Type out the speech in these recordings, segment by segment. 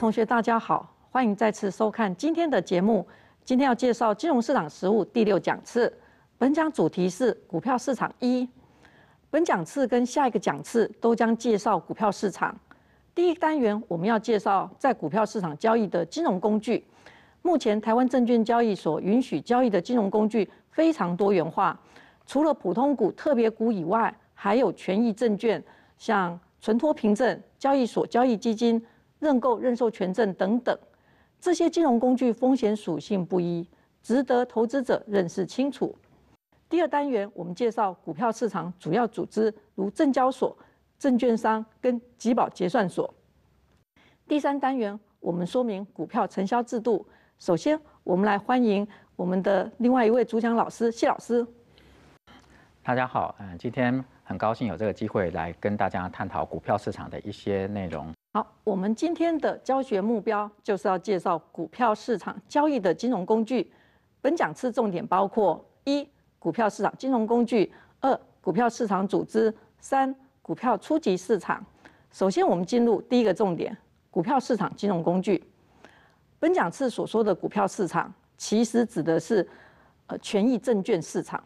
同学，大家好，欢迎再次收看今天的节目。今天要介绍金融市场实务第六讲次。本讲主题是股票市场一。本讲次跟下一个讲次都将介绍股票市场。第一单元我们要介绍在股票市场交易的金融工具。目前台湾证券交易所允许交易的金融工具非常多元化，除了普通股、特别股以外，还有权益证券，像存托凭证、交易所交易基金。认购认售权证等等，这些金融工具风险属性不一，值得投资者认识清楚。第二单元我们介绍股票市场主要组织，如证交所、证券商跟集保结算所。第三单元我们说明股票承销制度。首先，我们来欢迎我们的另外一位主讲老师谢老师。大家好，嗯，今天很高兴有这个机会来跟大家探讨股票市场的一些内容。好，我们今天的教学目标就是要介绍股票市场交易的金融工具。本讲次重点包括：一、股票市场金融工具；二、股票市场组织；三、股票初级市场。首先，我们进入第一个重点——股票市场金融工具。本讲次所说的股票市场，其实指的是呃权益证券市场。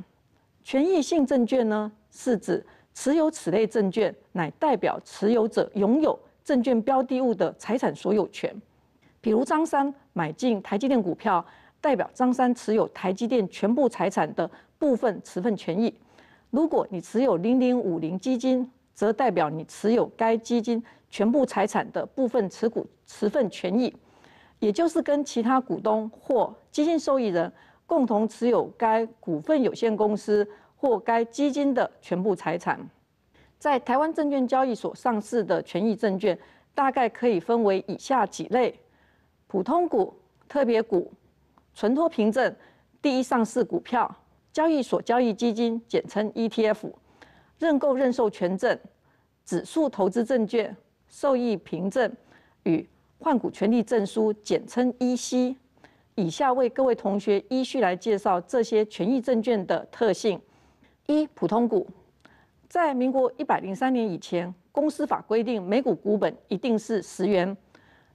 权益性证券呢，是指持有此类证券，乃代表持有者拥有。证券标的物的财产所有权，比如张三买进台积电股票，代表张三持有台积电全部财产的部分持份权益。如果你持有零零五零基金，则代表你持有该基金全部财产的部分持股持份权益，也就是跟其他股东或基金受益人共同持有该股份有限公司或该基金的全部财产。在台湾证券交易所上市的权益证券，大概可以分为以下几类：普通股、特别股、存托凭证、第一上市股票、交易所交易基金（简称 ETF）、认购认售权证、指数投资证券、受益凭证与换股权利证书（简称 EC）。以下为各位同学依序来介绍这些权益证券的特性：一、普通股。在民国一百零三年以前，公司法规定每股股本一定是十元。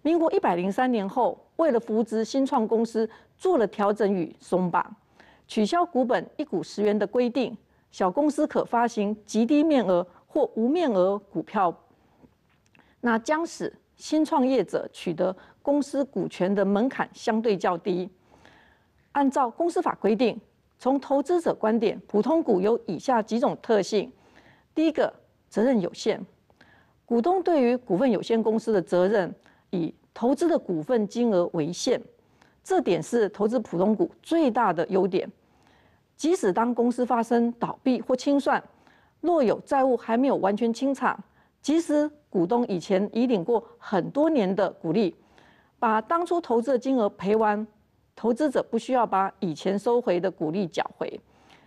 民国一百零三年后，为了扶植新创公司，做了调整与松绑，取消股本一股十元的规定，小公司可发行极低面额或无面额股票。那将使新创业者取得公司股权的门槛相对较低。按照公司法规定，从投资者观点，普通股有以下几种特性。第一个责任有限，股东对于股份有限公司的责任以投资的股份金额为限，这点是投资普通股最大的优点。即使当公司发生倒闭或清算，若有债务还没有完全清偿，即使股东以前已领过很多年的股利，把当初投资的金额赔完，投资者不需要把以前收回的股利缴回。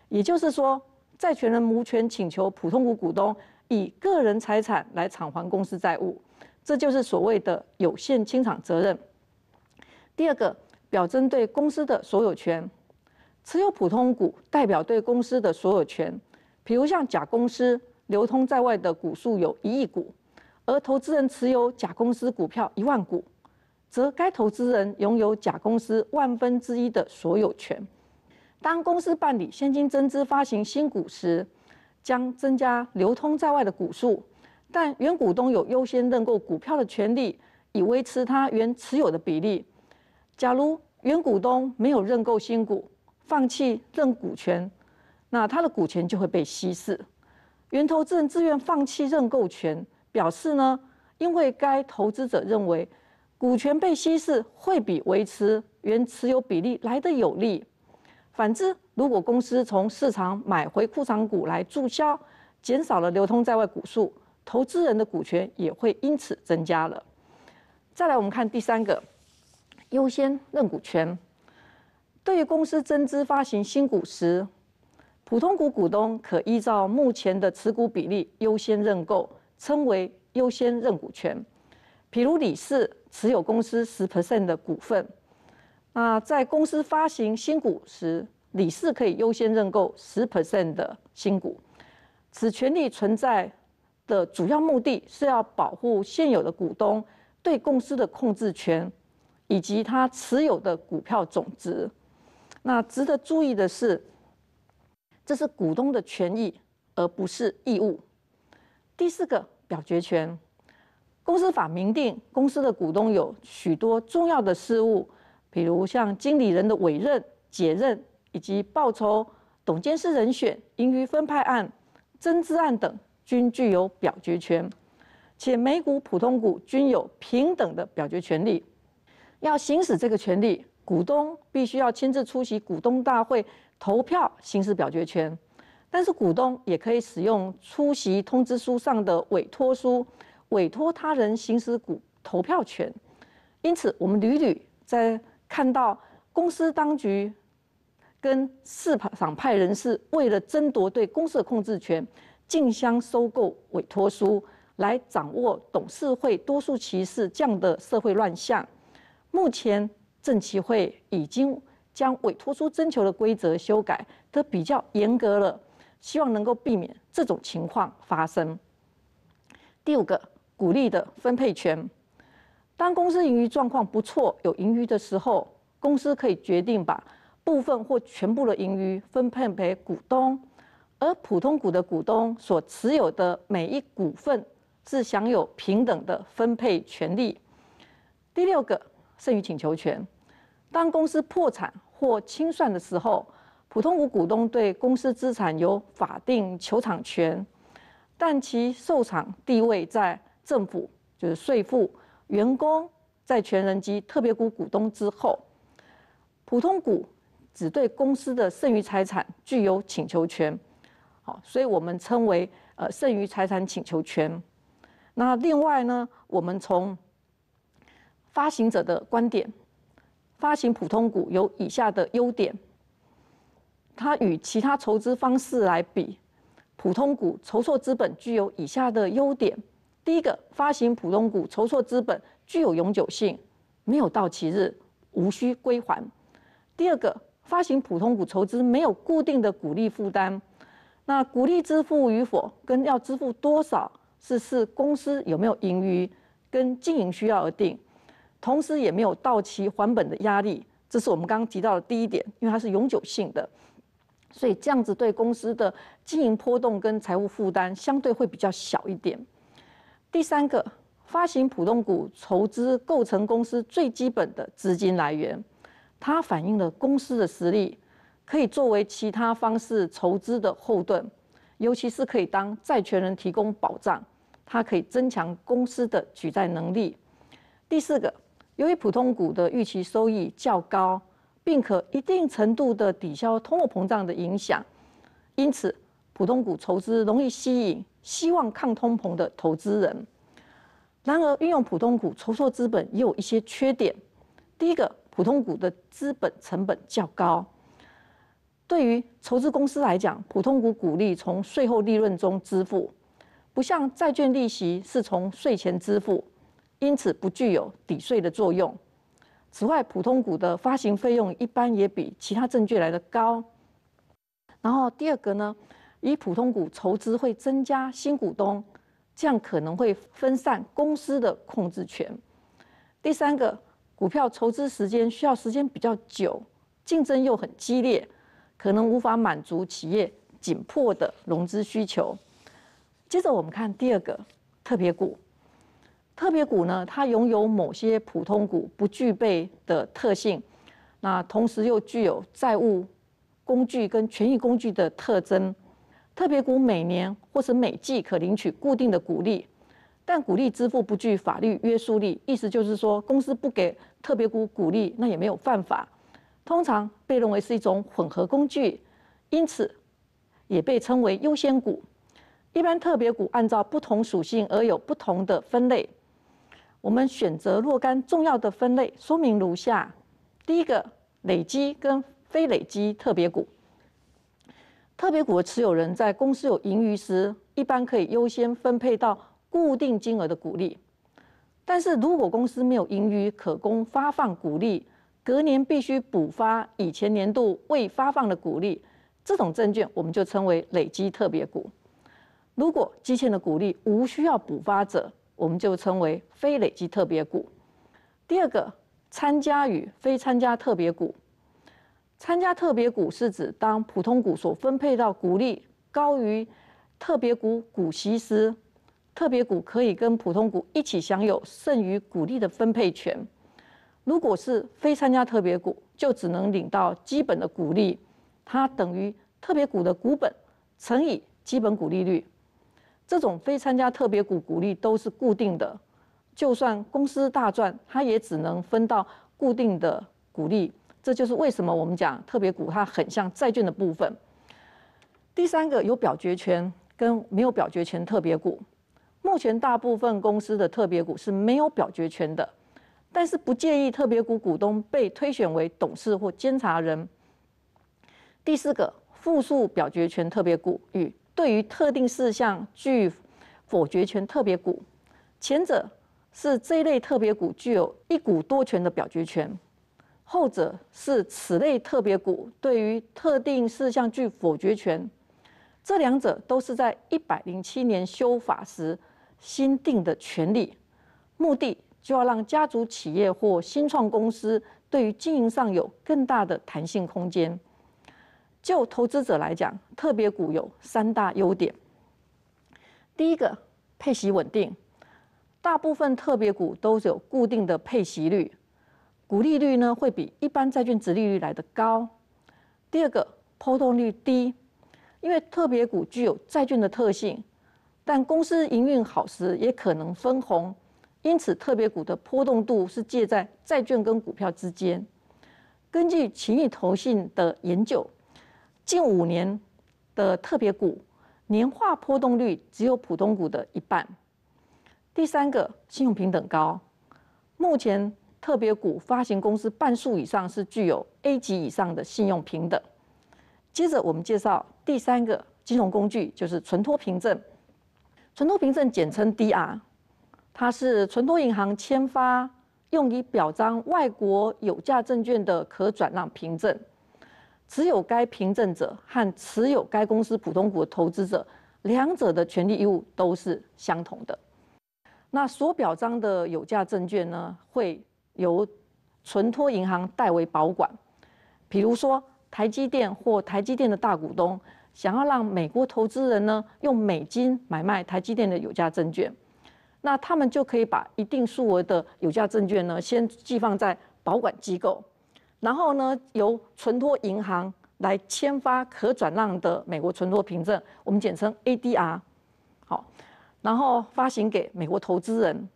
也就是说。债权人无权请求普通股股东以个人财产来偿还公司债务，这就是所谓的有限清偿责任。第二个，表针对公司的所有权，持有普通股代表对公司的所有权。比如像甲公司流通在外的股数有一亿股，而投资人持有甲公司股票一万股，则该投资人拥有甲公司万分之一的所有权。当公司办理现金增资发行新股时，将增加流通在外的股数，但原股东有优先认购股票的权利，以维持他原持有的比例。假如原股东没有认购新股，放弃认股权，那他的股权就会被稀释。原投资人自愿放弃认购权，表示呢，因为该投资者认为股权被稀释会比维持原持有比例来得有利。反之，如果公司从市场买回库存股来注销，减少了流通在外股数，投资人的股权也会因此增加了。再来，我们看第三个优先认股权。对于公司增资发行新股时，普通股股东可依照目前的持股比例优先认购，称为优先认股权。比如李氏持有公司十 percent 的股份。那在公司发行新股时，理事可以优先认购十 percent 的新股。此权利存在的主要目的是要保护现有的股东对公司的控制权以及他持有的股票总值。那值得注意的是，这是股东的权益而不是义务。第四个，表决权。公司法明定，公司的股东有许多重要的事务。比如像经理人的委任、解任以及报酬、董监事人选、盈余分派案、增资案等，均具有表决权，且每股普通股均有平等的表决权利。要行使这个权利，股东必须要亲自出席股东大会投票行使表决权，但是股东也可以使用出席通知书上的委托书，委托他人行使股投票权。因此，我们屡屡在看到公司当局跟市场派人士为了争夺对公司的控制权，竞相收购委托书来掌握董事会多数歧视这样的社会乱象。目前，政企会已经将委托书征求的规则修改的比较严格了，希望能够避免这种情况发生。第五个，鼓励的分配权。当公司盈余状况不错、有盈余的时候，公司可以决定把部分或全部的盈余分配给股东。而普通股的股东所持有的每一股份是享有平等的分配权利。第六个剩余请求权，当公司破产或清算的时候，普通股股东对公司资产有法定求偿权，但其受偿地位在政府，就是税负。员工在权人及特别股股东之后，普通股只对公司的剩余财产具有请求权，好，所以我们称为呃剩余财产请求权。那另外呢，我们从发行者的观点，发行普通股有以下的优点。它与其他筹资方式来比，普通股筹措资本具有以下的优点。第一个，发行普通股筹措资本具有永久性，没有到期日，无需归还。第二个，发行普通股筹资没有固定的股利负担，那股利支付与否跟要支付多少是视公司有没有盈余跟经营需要而定，同时也没有到期还本的压力。这是我们刚刚提到的第一点，因为它是永久性的，所以这样子对公司的经营波动跟财务负担相对会比较小一点。第三个，发行普通股筹资构成公司最基本的资金来源，它反映了公司的实力，可以作为其他方式筹资的后盾，尤其是可以当债权人提供保障，它可以增强公司的举债能力。第四个，由于普通股的预期收益较高，并可一定程度的抵消通货膨胀的影响，因此普通股筹资容易吸引。希望抗通膨的投资人，然而运用普通股筹措资本也有一些缺点。第一个，普通股的资本成本较高。对于筹资公司来讲，普通股股利从税后利润中支付，不像债券利息是从税前支付，因此不具有抵税的作用。此外，普通股的发行费用一般也比其他证券来的高。然后第二个呢？以普通股筹资会增加新股东，这样可能会分散公司的控制权。第三个，股票筹资时间需要时间比较久，竞争又很激烈，可能无法满足企业紧迫的融资需求。接着我们看第二个特别股，特别股呢，它拥有某些普通股不具备的特性，那同时又具有债务工具跟权益工具的特征。特别股每年或是每季可领取固定的股利，但股利支付不具法律约束力，意思就是说公司不给特别股股利那也没有犯法。通常被认为是一种混合工具，因此也被称为优先股。一般特别股按照不同属性而有不同的分类，我们选择若干重要的分类说明如下：第一个，累积跟非累积特别股。特别股的持有人在公司有盈余时，一般可以优先分配到固定金额的股利。但是如果公司没有盈余可供发放股利，隔年必须补发以前年度未发放的股利。这种证券我们就称为累积特别股。如果积欠的股利无需要补发者，我们就称为非累积特别股。第二个，参加与非参加特别股。参加特别股是指，当普通股所分配到股利高于特别股股息时，特别股可以跟普通股一起享有剩余股利的分配权。如果是非参加特别股，就只能领到基本的股利，它等于特别股的股本乘以基本股利率。这种非参加特别股股利都是固定的，就算公司大赚，它也只能分到固定的股利。这就是为什么我们讲特别股，它很像债券的部分。第三个有表决权跟没有表决权特别股，目前大部分公司的特别股是没有表决权的，但是不建议特别股股东被推选为董事或监察人。第四个复数表决权特别股与对于特定事项具否决权特别股，前者是这一类特别股具有一股多权的表决权。后者是此类特别股对于特定事项具否决权，这两者都是在一百零七年修法时新定的权利，目的就要让家族企业或新创公司对于经营上有更大的弹性空间。就投资者来讲，特别股有三大优点。第一个配息稳定，大部分特别股都有固定的配息率。股利率呢会比一般债券值利率来得高。第二个波动率低，因为特别股具有债券的特性，但公司营运好时也可能分红，因此特别股的波动度是介在债券跟股票之间。根据情益投信的研究，近五年的特别股年化波动率只有普通股的一半。第三个信用平等高，目前。特别股发行公司半数以上是具有 A 级以上的信用评等。接着，我们介绍第三个金融工具，就是存托凭证。存托凭证简称 DR，它是存托银行签发，用以表彰外国有价证券的可转让凭证。持有该凭证者和持有该公司普通股投资者，两者的权利义务都是相同的。那所表彰的有价证券呢，会由存托银行代为保管。比如说，台积电或台积电的大股东想要让美国投资人呢用美金买卖台积电的有价证券，那他们就可以把一定数额的有价证券呢先寄放在保管机构，然后呢由存托银行来签发可转让的美国存托凭证，我们简称 ADR。好，然后发行给美国投资人。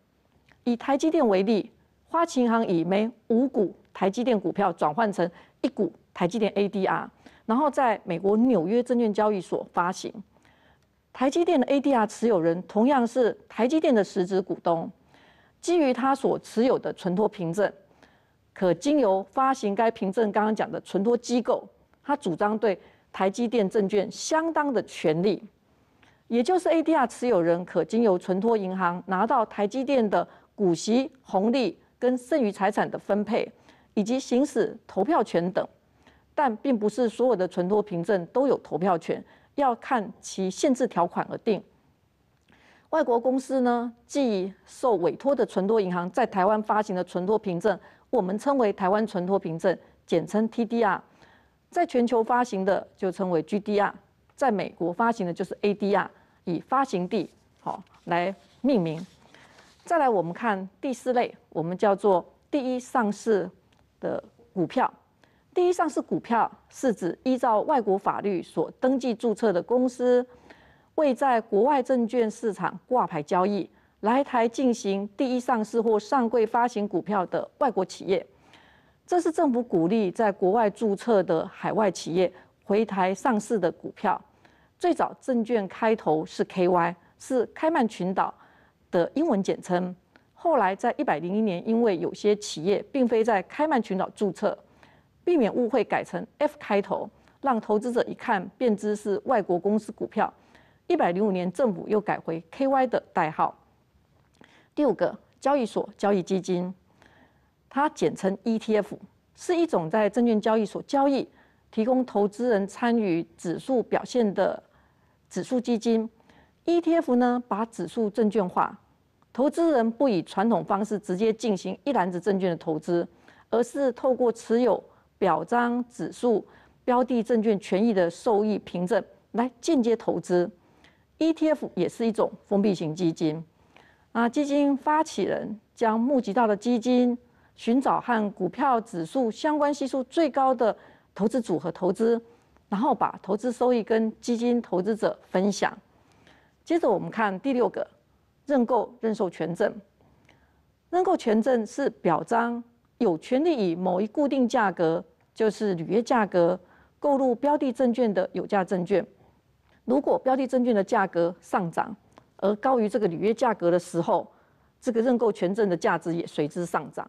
以台积电为例。花旗银行以每五股台积电股票转换成一股台积电 ADR，然后在美国纽约证券交易所发行。台积电的 ADR 持有人同样是台积电的实质股东，基于他所持有的存托凭证，可经由发行该凭证刚刚讲的存托机构，他主张对台积电证券相当的权利，也就是 ADR 持有人可经由存托银行拿到台积电的股息红利。跟剩余财产的分配，以及行使投票权等，但并不是所有的存托凭证都有投票权，要看其限制条款而定。外国公司呢，即受委托的存托银行在台湾发行的存托凭证，我们称为台湾存托凭证，简称 TDR，在全球发行的就称为 GDR，在美国发行的就是 ADR，以发行地好来命名。再来，我们看第四类，我们叫做第一上市的股票。第一上市股票是指依照外国法律所登记注册的公司，未在国外证券市场挂牌交易，来台进行第一上市或上柜发行股票的外国企业。这是政府鼓励在国外注册的海外企业回台上市的股票。最早证券开头是 KY，是开曼群岛。的英文简称，后来在一百零一年，因为有些企业并非在开曼群岛注册，避免误会，改成 F 开头，让投资者一看便知是外国公司股票。一百零五年政府又改回 KY 的代号。第五个，交易所交易基金，它简称 ETF，是一种在证券交易所交易，提供投资人参与指数表现的指数基金。ETF 呢，把指数证券化。投资人不以传统方式直接进行一篮子证券的投资，而是透过持有表彰指数标的证券权益的受益凭证来间接投资。ETF 也是一种封闭型基金啊，基金发起人将募集到的基金，寻找和股票指数相关系数最高的投资组合投资，然后把投资收益跟基金投资者分享。接着我们看第六个。认购认售权证，认购权证是表彰有权利以某一固定价格，就是履约价格，购入标的证券的有价证券。如果标的证券的价格上涨而高于这个履约价格的时候，这个认购权证的价值也随之上涨。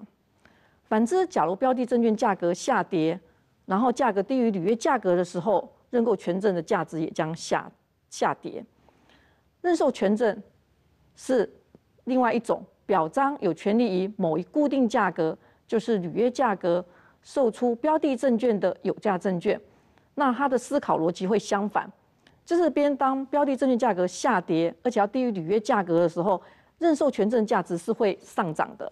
反之，假如标的证券价格下跌，然后价格低于履约价格的时候，认购权证的价值也将下下跌。认售权证。是另外一种表彰有权利以某一固定价格，就是履约价格，售出标的证券的有价证券。那他的思考逻辑会相反，就是边当标的证券价格下跌，而且要低于履约价格的时候，认售权证价值是会上涨的。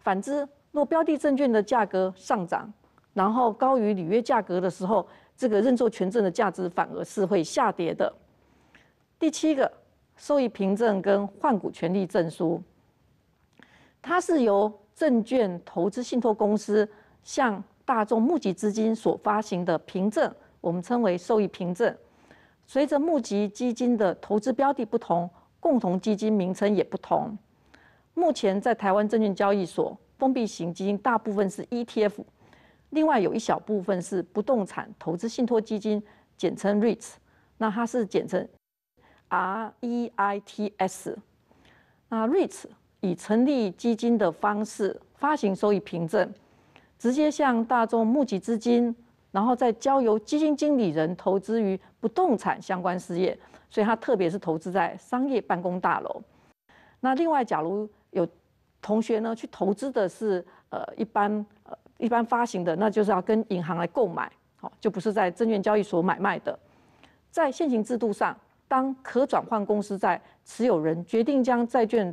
反之，若标的证券的价格上涨，然后高于履约价格的时候，这个认售权证的价值反而是会下跌的。第七个。受益凭证跟换股权利证书，它是由证券投资信托公司向大众募集资金所发行的凭证，我们称为受益凭证。随着募集基金的投资标的不同，共同基金名称也不同。目前在台湾证券交易所，封闭型基金大部分是 ETF，另外有一小部分是不动产投资信托基金，简称 REITs。那它是简称。R E I T S，那 REITs 以成立基金的方式发行收益凭证，直接向大众募集资金，然后再交由基金经理人投资于不动产相关事业，所以它特别是投资在商业办公大楼。那另外，假如有同学呢去投资的是呃一般呃一般发行的，那就是要跟银行来购买，好就不是在证券交易所买卖的，在现行制度上。当可转换公司债持有人决定将债券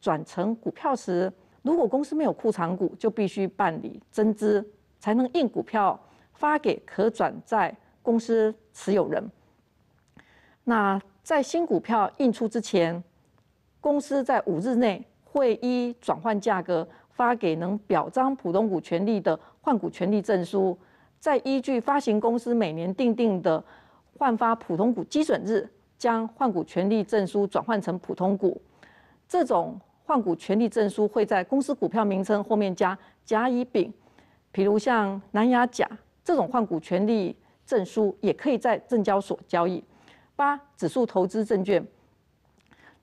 转成股票时，如果公司没有库存股，就必须办理增资，才能印股票发给可转债公司持有人。那在新股票印出之前，公司在五日内会依转换价格发给能表彰普通股权利的换股权利证书，再依据发行公司每年订定的换发普通股基准日。将换股权利证书转换成普通股，这种换股权利证书会在公司股票名称后面加甲乙丙，比如像南亚甲这种换股权利证书也可以在证交所交易。八指数投资证券，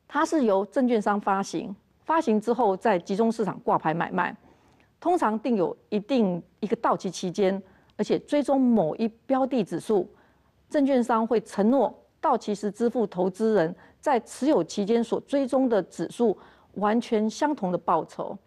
它是由证券商发行，发行之后在集中市场挂牌买卖，通常定有一定一个到期期间，而且追踪某一标的指数，证券商会承诺。到期时支付投资人在持有期间所追踪的指数完全相同的报酬。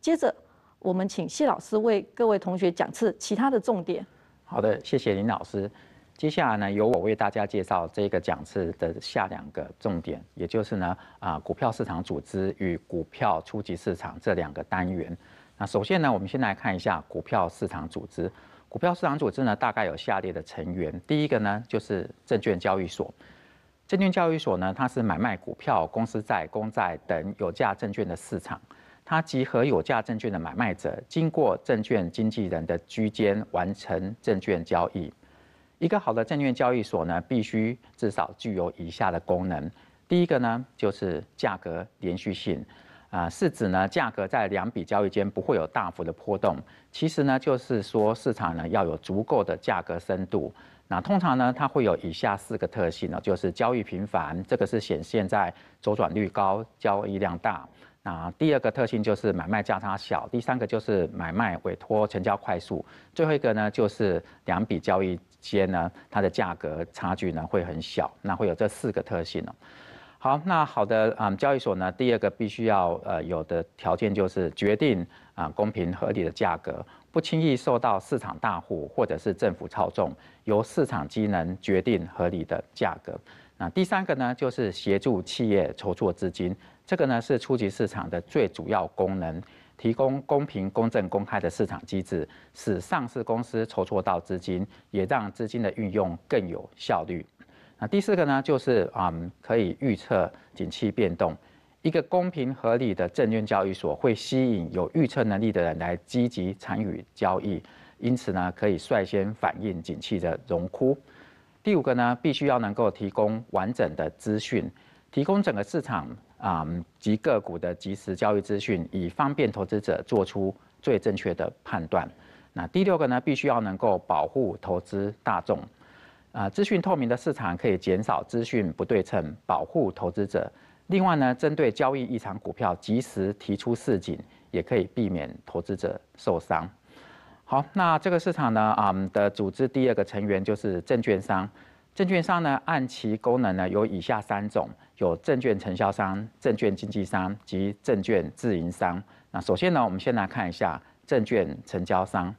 接着，我们请谢老师为各位同学讲次其他的重点。好的，谢谢林老师。接下来呢，由我为大家介绍这个讲次的下两个重点，也就是呢啊股票市场组织与股票初级市场这两个单元。那首先呢，我们先来看一下股票市场组织。股票市场组织呢，大概有下列的成员。第一个呢，就是证券交易所。证券交易所呢，它是买卖股票、公司债、公债等有价证券的市场。它集合有价证券的买卖者，经过证券经纪人的居间，完成证券交易。一个好的证券交易所呢，必须至少具有以下的功能。第一个呢，就是价格连续性。啊，是指呢价格在两笔交易间不会有大幅的波动。其实呢，就是说市场呢要有足够的价格深度。那通常呢，它会有以下四个特性呢，就是交易频繁，这个是显现在周转率高、交易量大。那第二个特性就是买卖价差小，第三个就是买卖委托成交快速，最后一个呢就是两笔交易间呢它的价格差距呢会很小。那会有这四个特性呢。好，那好的，嗯，交易所呢，第二个必须要呃有的条件就是决定啊公平合理的价格，不轻易受到市场大户或者是政府操纵，由市场机能决定合理的价格。那第三个呢，就是协助企业筹措资金，这个呢是初级市场的最主要功能，提供公平、公正、公开的市场机制，使上市公司筹措到资金，也让资金的运用更有效率。那第四个呢，就是啊，可以预测景气变动。一个公平合理的证券交易所会吸引有预测能力的人来积极参与交易，因此呢，可以率先反映景气的荣枯。第五个呢，必须要能够提供完整的资讯，提供整个市场啊及个股的及时交易资讯，以方便投资者做出最正确的判断。那第六个呢，必须要能够保护投资大众。啊，资讯透明的市场可以减少资讯不对称，保护投资者。另外呢，针对交易异常股票，及时提出示警，也可以避免投资者受伤。好，那这个市场呢，啊的组织第二个成员就是证券商。证券商呢，按其功能呢，有以下三种：有证券承销商、证券经纪商及证券自营商。那首先呢，我们先来看一下证券承销商。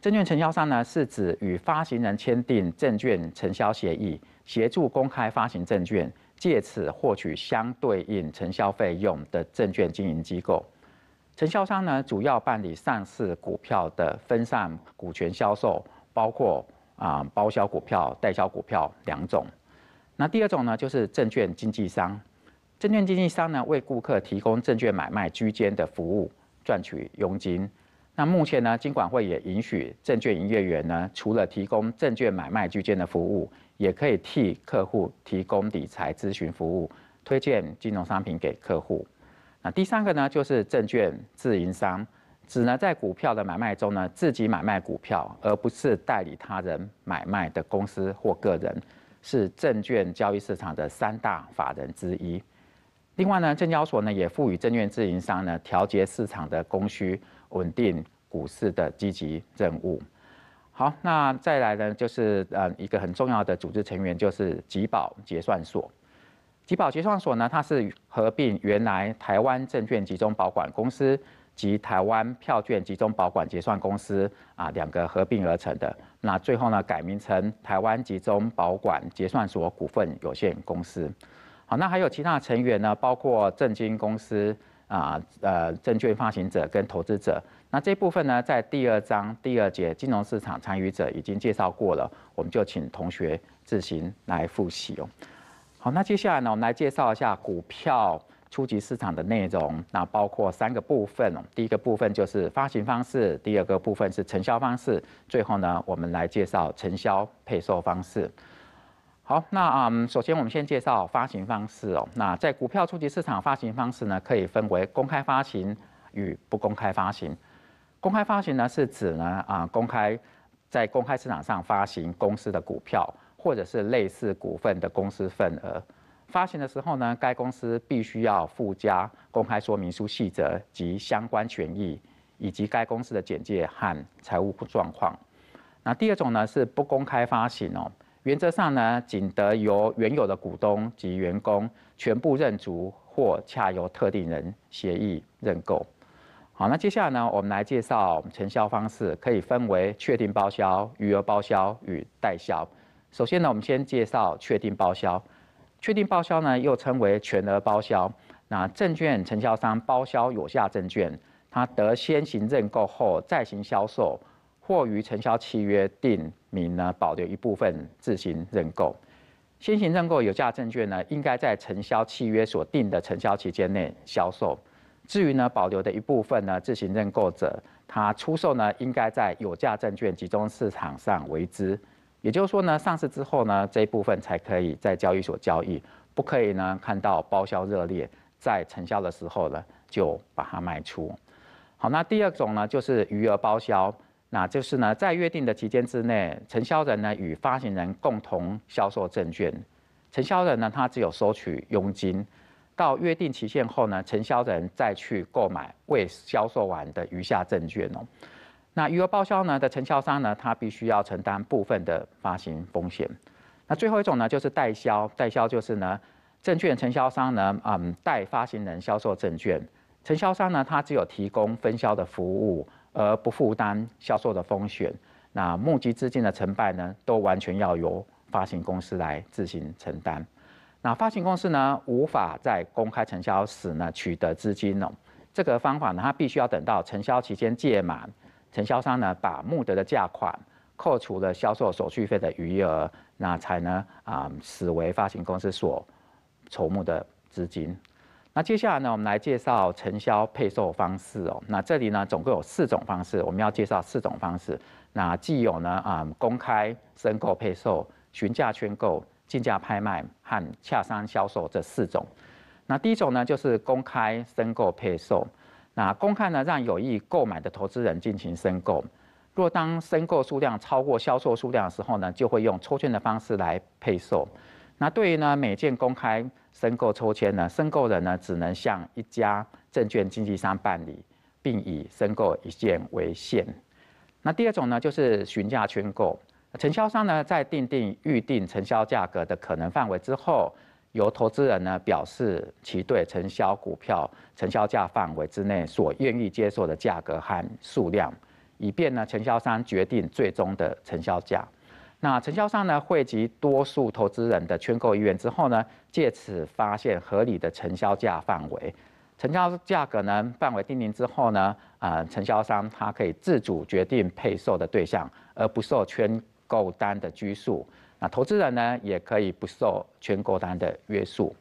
证券承销商呢，是指与发行人签订证券承销协议，协助公开发行证券，借此获取相对应承销费用的证券经营机构。承销商呢，主要办理上市股票的分散股权销售，包括啊包销股票、代销股票两种。那第二种呢，就是证券经纪商。证券经纪商呢，为顾客提供证券买卖居间的服务，赚取佣金。那目前呢，金管会也允许证券营业员呢，除了提供证券买卖居间的服务，也可以替客户提供理财咨询服务，推荐金融商品给客户。那第三个呢，就是证券自营商，指呢在股票的买卖中呢，自己买卖股票，而不是代理他人买卖的公司或个人，是证券交易市场的三大法人之一。另外呢，证交所呢也赋予证券自营商呢调节市场的供需。稳定股市的积极任务。好，那再来呢，就是呃一个很重要的组织成员，就是集保结算所。集保结算所呢，它是合并原来台湾证券集中保管公司及台湾票券集中保管结算公司啊两个合并而成的。那最后呢，改名成台湾集中保管结算所股份有限公司。好，那还有其他成员呢，包括证金公司。啊，呃，证券发行者跟投资者，那这部分呢，在第二章第二节金融市场参与者已经介绍过了，我们就请同学自行来复习哦。好，那接下来呢，我们来介绍一下股票初级市场的内容，那包括三个部分。第一个部分就是发行方式，第二个部分是承销方式，最后呢，我们来介绍承销配售方式。好，那嗯，首先我们先介绍发行方式哦。那在股票初级市场发行方式呢，可以分为公开发行与不公开发行。公开发行呢是指呢啊公开在公开市场上发行公司的股票或者是类似股份的公司份额。发行的时候呢，该公司必须要附加公开说明书细则及相关权益以及该公司的简介和财务状况。那第二种呢是不公开发行哦。原则上呢，仅得由原有的股东及员工全部认足，或恰由特定人协议认购。好，那接下来呢，我们来介绍承销方式，可以分为确定包销、余额包销与代销。首先呢，我们先介绍确定包销。确定包销呢，又称为全额包销。那证券承销商包销有价证券，他得先行认购后再行销售。或于承销契约定名呢，保留一部分自行认购，先行认购有价证券呢，应该在承销契约所定的承销期间内销售。至于呢，保留的一部分呢，自行认购者，他出售呢，应该在有价证券集中市场上为之。也就是说呢，上市之后呢，这一部分才可以在交易所交易，不可以呢，看到包销热烈，在承销的时候呢，就把它卖出。好，那第二种呢，就是余额包销。那就是呢，在约定的期间之内，承销人呢与发行人共同销售证券，承销人呢他只有收取佣金，到约定期限后呢，承销人再去购买未销售完的余下证券哦。那余额包销呢的承销商呢，他必须要承担部分的发行风险。那最后一种呢，就是代销，代销就是呢，证券承销商呢，嗯，代发行人销售证券，承销商呢他只有提供分销的服务。而不负担销售的风险，那募集资金的成败呢，都完全要由发行公司来自行承担。那发行公司呢，无法在公开承销时呢取得资金哦。这个方法呢，它必须要等到承销期间届满，承销商呢把募得的价款扣除了销售手续费的余额，那才能啊使为发行公司所筹募的资金。那接下来呢，我们来介绍承销配售方式哦。那这里呢，总共有四种方式，我们要介绍四种方式。那既有呢，啊，公开申购配售、询价圈购、竞价拍卖和洽商销售这四种。那第一种呢，就是公开申购配售。那公开呢，让有意购买的投资人进行申购。若当申购数量超过销售数量的时候呢，就会用抽签的方式来配售。那对于呢，每件公开。申购抽签呢，申购人呢只能向一家证券经纪商办理，并以申购一件为限。那第二种呢，就是询价圈购，承销商呢在订定预定承销价格的可能范围之后，由投资人呢表示其对承销股票承销价范围之内所愿意接受的价格和数量，以便呢承销商决定最终的承销价。那承销商呢，汇集多数投资人的圈购意愿之后呢，借此发现合理的承销价范围。承销价格呢范围定定之后呢，啊，承销商他可以自主决定配售的对象，而不受圈购单的拘束。那投资人呢，也可以不受圈购单的约束。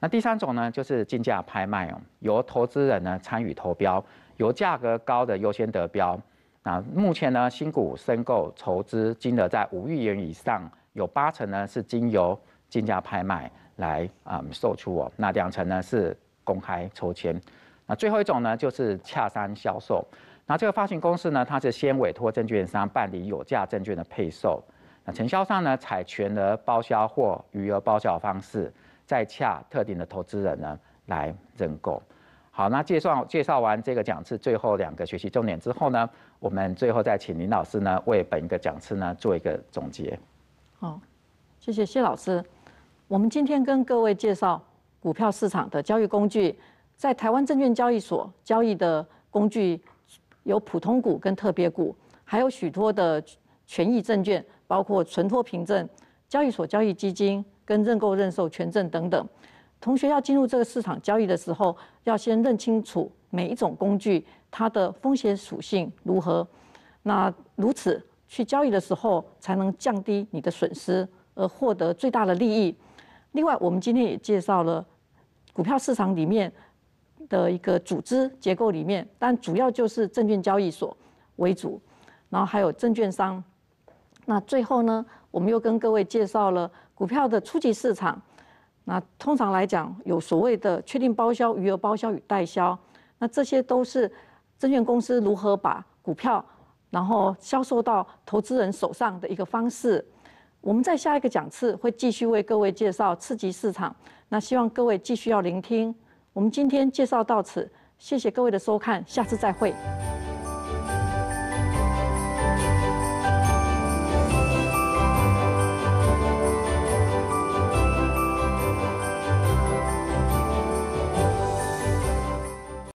那第三种呢，就是竞价拍卖，由投资人呢参与投标，由价格高的优先得标。那目前呢，新股申购筹资金额在五亿元以上，有八成呢是经由竞价拍卖来啊售出哦，那两成呢是公开抽签，那最后一种呢就是洽商销售。那这个发行公司呢，它是先委托证券商办理有价证券的配售，那承销商呢采全额包销或余额包销方式，再洽特定的投资人呢来认购。好，那介绍介绍完这个讲次最后两个学习重点之后呢，我们最后再请林老师呢为本一个讲次呢做一个总结。好，谢谢谢老师。我们今天跟各位介绍股票市场的交易工具，在台湾证券交易所交易的工具有普通股跟特别股，还有许多的权益证券，包括存托凭证、交易所交易基金跟认购认售权证等等。同学要进入这个市场交易的时候，要先认清楚每一种工具它的风险属性如何，那如此去交易的时候，才能降低你的损失，而获得最大的利益。另外，我们今天也介绍了股票市场里面的一个组织结构里面，但主要就是证券交易所为主，然后还有证券商。那最后呢，我们又跟各位介绍了股票的初级市场。那通常来讲，有所谓的确定包销、余额包销与代销，那这些都是证券公司如何把股票然后销售到投资人手上的一个方式。我们在下一个讲次会继续为各位介绍次级市场，那希望各位继续要聆听。我们今天介绍到此，谢谢各位的收看，下次再会。